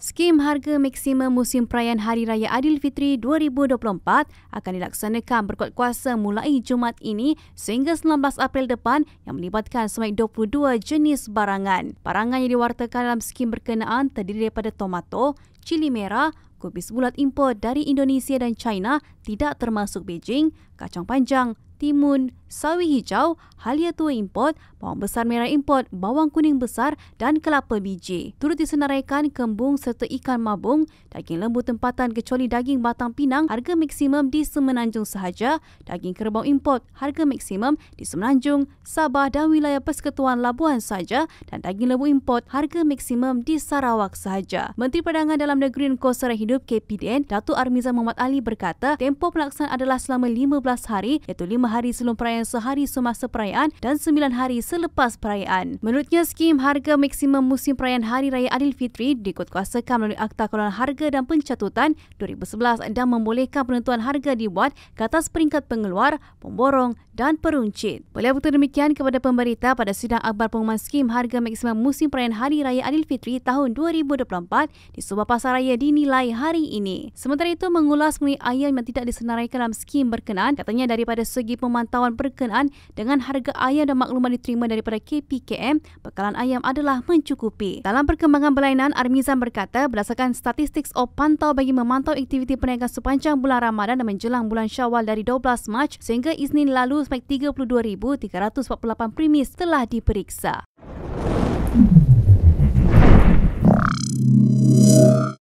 Skim harga maksimum musim perayaan Hari Raya Aidilfitri 2024 akan dilaksanakan berkuat kuasa mulai Jumaat ini sehingga 19 April depan yang melibatkan semai 22 jenis barangan. Barangan yang diwartakan dalam skim berkenaan terdiri daripada tomato, cili merah, kubis bulat impor dari Indonesia dan China tidak termasuk Beijing, kacang panjang, timun, sawi hijau, halia tua import, bawang besar merah import, bawang kuning besar dan kelapa biji. Turut disenaraikan kembung serta ikan mabung, daging lembu tempatan kecuali daging batang pinang harga maksimum di Semenanjung sahaja, daging kerbau import harga maksimum di Semenanjung, Sabah dan wilayah Persekutuan Labuan sahaja dan daging lembu import harga maksimum di Sarawak sahaja. Menteri Perdagangan Dalam Negeri dan Kosara Hidup KPDN, Datuk Armiza Muhammad Ali berkata, tempoh pelaksanaan adalah selama 15 hari iaitu 5 5 hari sebelum perayaan sehari semasa perayaan dan 9 hari selepas perayaan. Menurutnya, skim harga maksimum musim perayaan Hari Raya Aidilfitri dikuatkuasakan melalui Akta Kawalan Harga dan Pencatutan 2011 dan membolehkan penentuan harga dibuat ke atas peringkat pengeluar, pemborong dan peruncit. Beliau betul demikian kepada pemberita pada sidang akhbar pengumuman skim harga maksimum musim perayaan Hari Raya Fitri tahun 2024 di sebuah pasar raya dinilai hari ini. Sementara itu, mengulas mengenai ayam yang tidak disenaraikan dalam skim berkenaan, katanya daripada segi pemantauan berkenaan dengan harga ayam dan maklumat diterima daripada KPKM, bekalan ayam adalah mencukupi. Dalam perkembangan berlainan, Armizan berkata berdasarkan statistik O pantau bagi memantau aktiviti perniagaan sepanjang bulan Ramadan dan menjelang bulan Syawal dari 12 Mac sehingga Isnin lalu sebanyak 32,348 premis telah diperiksa. Mm-hmm.